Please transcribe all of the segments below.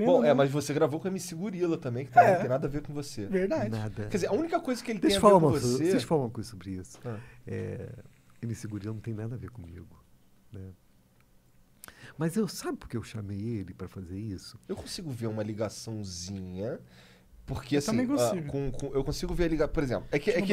Querendo Bom, é, mas você gravou com a MC Gorila também, que É. não tem nada a ver com você. Verdade. Nada. Quer dizer, a única coisa que ele Deixa tem a ver com uma você... deixa eu falar uma coisa sobre isso. Ah. É, MC Gorila não tem nada a ver comigo. Né? Mas eu sabe por que eu chamei ele para fazer isso? Eu consigo ver uma ligaçãozinha porque eu assim, consigo. Uh, com, com, eu consigo ver a ligação. Por exemplo, é que, é que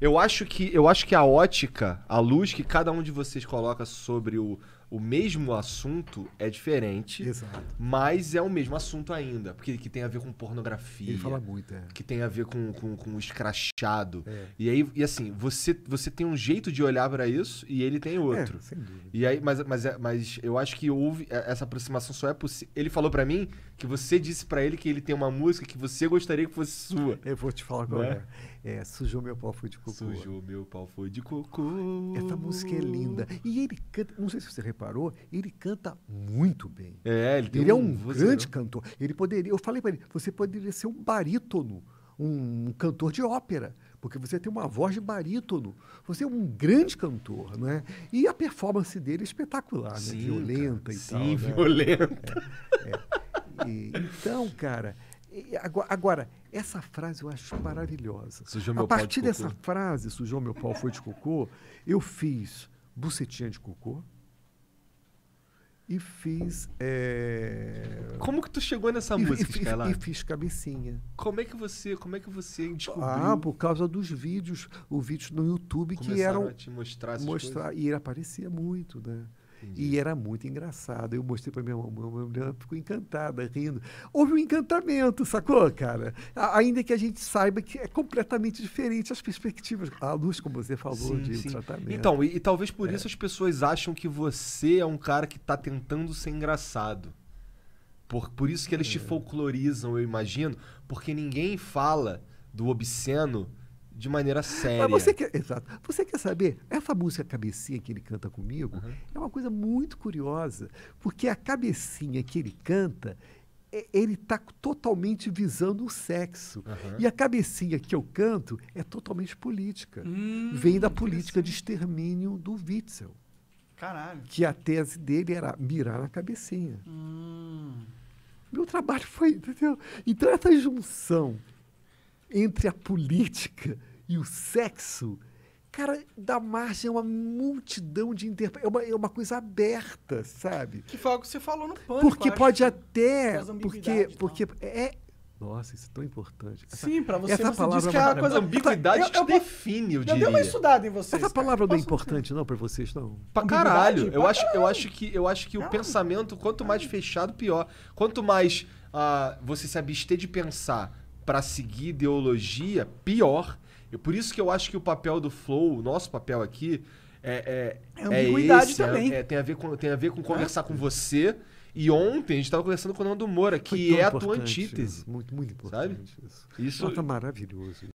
eu, acho que eu acho que a ótica, a luz que cada um de vocês coloca sobre o, o mesmo assunto é diferente, Exato. mas é o mesmo assunto ainda. Porque que tem a ver com pornografia. Ele fala muito, é. Que tem a ver com, com, com escrachado. É. E aí, e assim, você, você tem um jeito de olhar para isso e ele tem outro. É, sem dúvida. E aí, mas, mas, é, mas eu acho que houve. É, essa aproximação só é possível. Ele falou para mim que você disse para ele que ele tem uma música que você gostaria gostaria que fosse sua. Eu vou te falar agora. Né? É? é, sujou meu pau foi de cocô. Sujou meu pau foi de cocô. Essa música é linda. E ele canta, não sei se você reparou, ele canta muito bem. É, ele, ele é um, grande cantor. Ele poderia, eu falei para ele, você poderia ser um barítono, um, um cantor de ópera porque você tem uma voz de barítono. Você é um grande cantor, não é? E a performance dele é espetacular, né? sim, né? violenta cara, e sim, tal. Sim, né? violenta. Né? É, é. E, então, cara, Agora, essa frase eu acho maravilhosa. Sujou meu A partir de dessa frase, sujou meu pau foi de cocô, eu fiz bucetinha de cocô e fiz. É... Como que tu chegou nessa e, música, e, E, fiz cabecinha. Como é que você, como é que você descobriu? Ah, por causa dos vídeos, o vídeo no YouTube Começaram que eram a te mostrar, mostrar e ele aparecia muito, né? Entendi. E era muito engraçado. Eu mostrei para minha mamãe, minha mulher ficou encantada, rindo. Houve um encantamento, sacou, cara? Ainda que a gente saiba que é completamente diferente as perspectivas, a luz, como você falou, sim, de sim. tratamento. Então, e, e, talvez por é. isso as pessoas acham que você é um cara que está tentando ser engraçado. Por, por isso que eles é. te folclorizam, eu imagino, porque ninguém fala do obsceno de maneira séria. Mas você quer, exato. Você quer saber? Essa música Cabecinha que ele canta comigo uhum. é uma coisa muito curiosa, porque a cabecinha que ele canta, ele está totalmente visando o sexo. Uhum. E a cabecinha que eu canto é totalmente política. Hum, Vem da política de extermínio do Witzel. Caralho. Que a tese dele era mirar na cabecinha. Hum. Meu trabalho foi, entendeu? Então essa junção entre a política e o sexo, cara, dá margem a é uma multidão de interpretações. É uma, é uma coisa aberta, sabe? Que foi o que você falou no pânico. Porque pode né? até. Porque, porque é, nossa, isso é tão importante. Essa, Sim, para você, essa você palavra diz que é uma é coisa... Ambiguidade eu, eu, define, eu diria. Eu dei uma estudada em vocês. Essa palavra não é importante não para vocês, não? Pra caralho. Eu, pra acho, caralho. eu acho que, eu acho que não. o pensamento, quanto mais fechado, pior. Quanto mais uh, você se abster de pensar para seguir ideologia, pior. E por isso que eu acho que o papel do Flow, o nosso papel aqui, é, é, é, é esse, é, também. É, é, tem, a ver com, tem a ver com é. conversar com você. E ontem a gente estava conversando com o Nando Moura, que é a tua antítese. Né? Muito, muito importante sabe? isso. Isso é maravilhoso.